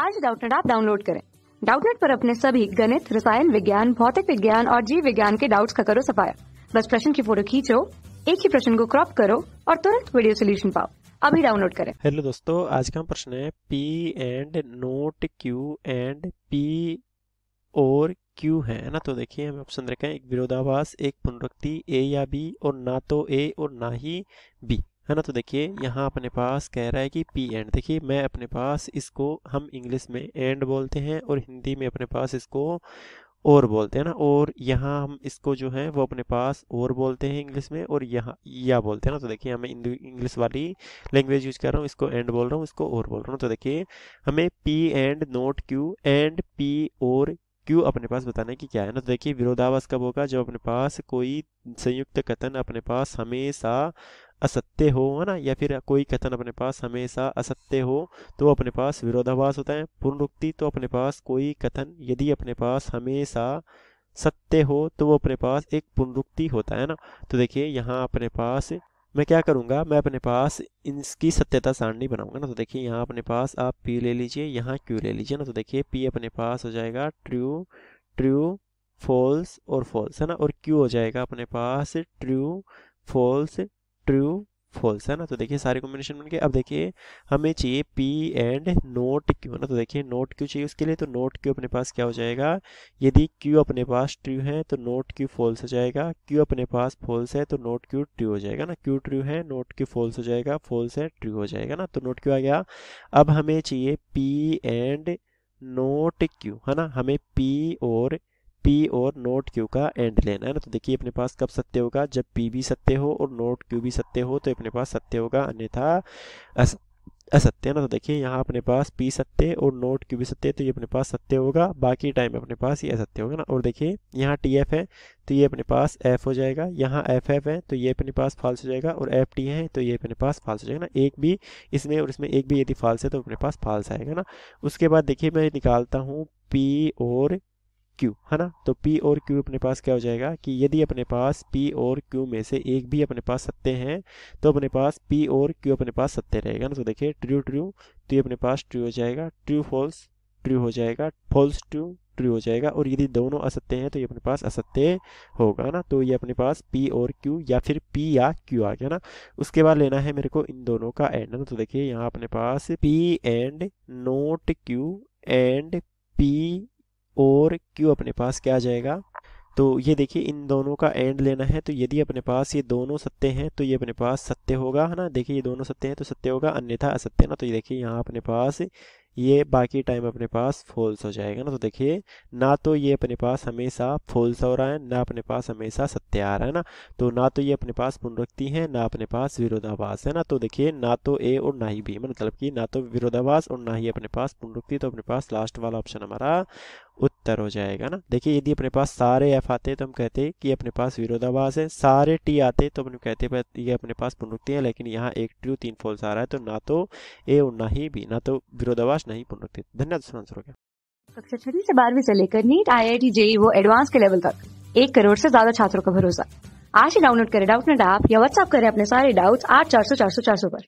आज डाउटनेट आप डाउनलोड करें डाउटनेट पर अपने सभी गणित रसायन विज्ञान भौतिक विज्ञान और जीव विज्ञान के डाउट्स का करो सफाया बस प्रश्न की फोटो खींचो एक ही प्रश्न को क्रॉप करो और तुरंत वीडियो सोल्यूशन पाओ अभी डाउनलोड करें हेलो दोस्तों आज का प्रश्न है P and not Q and P और क्यू है ना तो देखिए हमें ऑप्शन रखे एक विरोधाभास एक पुनरुक्ति ए या बी और ना तो ए और ना ही बी है ना तो देखिए यहाँ अपने पास कह रहा है कि पी एंड देखिए मैं अपने पास इसको हम इंग्लिश में एंड बोलते हैं और हिंदी में अपने पास इसको और बोलते हैं ना और यहाँ हम इसको जो है वो अपने पास और बोलते हैं इंग्लिश में और यहाँ या बोलते हैं ना तो देखिए हमें इंग्लिश वाली लैंग्वेज यूज कर रहा हूँ इसको एंड बोल रहा हूँ इसको और बोल रहा हूँ तो देखिए हमें P and not Q and P और क्यू अपने पास बताने की क्या है ना तो देखिए विरोधावास कब होगा जब अपने पास कोई संयुक्त कथन अपने पास हमेशा असत्य हो है ना या फिर कोई कथन अपने पास हमेशा असत्य हो तो अपने पास विरोधाभास होता है पुनरुक्ति तो अपने पास कोई कथन यदि अपने पास हमेशा सत्य हो तो वो अपने पास एक पुनरुक्ति होता है ना तो देखिए यहाँ अपने पास मैं क्या करूँगा मैं अपने पास इसकी सत्यता सारणी बनाऊंगा ना तो देखिए यहाँ अपने पास आप पी ले लीजिए यहाँ क्यू ले लीजिए ना तो देखिए पी अपने पास हो जाएगा ट्रू ट्रू फॉल्स और फॉल्स है ना और क्यू हो जाएगा अपने पास ट्रू फॉल्स ट्रू फॉल्स है ना तो देखिए सारे कॉम्बिनेशन बन गए अब देखिए हमें चाहिए पी एंड नोट क्यू है ना तो देखिए नोट क्यू चाहिए उसके लिए तो नोट क्यू अपने पास क्या हो जाएगा यदि क्यू अपने पास ट्रू है तो नोट क्यू फॉल्स हो जाएगा क्यू अपने पास फॉल्स है तो नोट क्यू ट्रू हो जाएगा ना क्यू ट्रू है नोट क्यू फॉल्स हो जाएगा फॉल्स है ट्रू हो जाएगा ना तो नोट क्यू आ गया अब हमें चाहिए पी एंड नोट क्यू है ना हमें पी और पी और नोट क्यू का एंड लेना है ना तो देखिए अपने पास कब सत्य होगा जब पी भी सत्य हो और नोट क्यू भी सत्य हो तो अपने पास सत्य होगा अन्यथा असत्य है ना तो देखिए यहाँ अपने पास पी सत्य और नोट क्यू भी सत्य तो ये अपने पास सत्य होगा बाकी टाइम अपने पास ये असत्य होगा ना और देखिए यहाँ टी एफ है तो ये अपने पास एफ हो जाएगा यहाँ एफ एफ है तो ये अपने पास फाल्स हो जाएगा और एफ टी है तो ये अपने पास फाल्स हो जाएगा ना एक भी इसमें और इसमें एक भी यदि फाल्स है तो अपने पास फाल्स आएगा ना उसके बाद देखिए मैं निकालता हूँ पी और क्यू है ना तो पी और क्यू अपने पास क्या हो जाएगा कि यदि अपने पास पी और क्यू में से एक भी अपने पास सत्य हैं तो अपने पास पी और क्यू अपने पास सत्य रहेगा ना तो देखिए ट्रू ट्रू तो ये अपने पास ट्रू हो जाएगा ट्रू फॉल्स ट्रू हो जाएगा फॉल्स ट्रू ट्रू हो जाएगा और यदि दोनों असत्य हैं तो ये अपने पास असत्य होगा ना तो ये अपने पास पी और क्यू या फिर पी या क्यू आ गया ना उसके बाद लेना है मेरे को इन दोनों का एंड ना तो देखिए यहाँ अपने पास P and not Q and P और Q अपने पास क्या आ जाएगा तो ये देखिए इन दोनों का एंड लेना है तो यदि अपने पास ये दोनों सत्य हैं तो ये अपने पास सत्य होगा है ना देखिए ये दोनों सत्य हैं तो सत्य होगा अन्यथा असत्य ना तो ये देखिए यहाँ अपने पास ये बाकी टाइम अपने पास फॉल्स हो जाएगा ना तो देखिए ना तो ये अपने पास हमेशा फॉल्स हो रहा है ना अपने पास हमेशा सत्य आ रहा है ना तो ना तो ये अपने पास पुनरुक्ति है ना अपने पास विरोधाभास है ना तो देखिए ना तो ए और ना ही बी मतलब कि ना तो विरोधाभास और ना ही अपने पास पुनरुक्ति तो अपने पास लास्ट वाला ऑप्शन हमारा उत्तर हो जाएगा ना देखिए यदि अपने पास सारे एफ आते तो हम कहते कि अपने पास विरोधाभास है सारे टी आते तो हम कहते ये अपने पास पुनरुक्ति है लेकिन यहाँ एक ट्रू तीन फॉल्स आ रहा है तो ना तो ए और ना ही बी ना तो विरोधाभास नहीं पुनरुक्ति धन्यवाद आंसर हो गया कक्षा छठी से बारहवीं से लेकर NEET I I T JEE वो एडवांस के लेवल तक एक करोड़ से ज्यादा छात्रों का भरोसा आज ही डाउनलोड करें डाउट नेट ऐप या व्हाट्सअप करें अपने सारे डाउट्स आठ चार सौ चार सौ चार सौ पर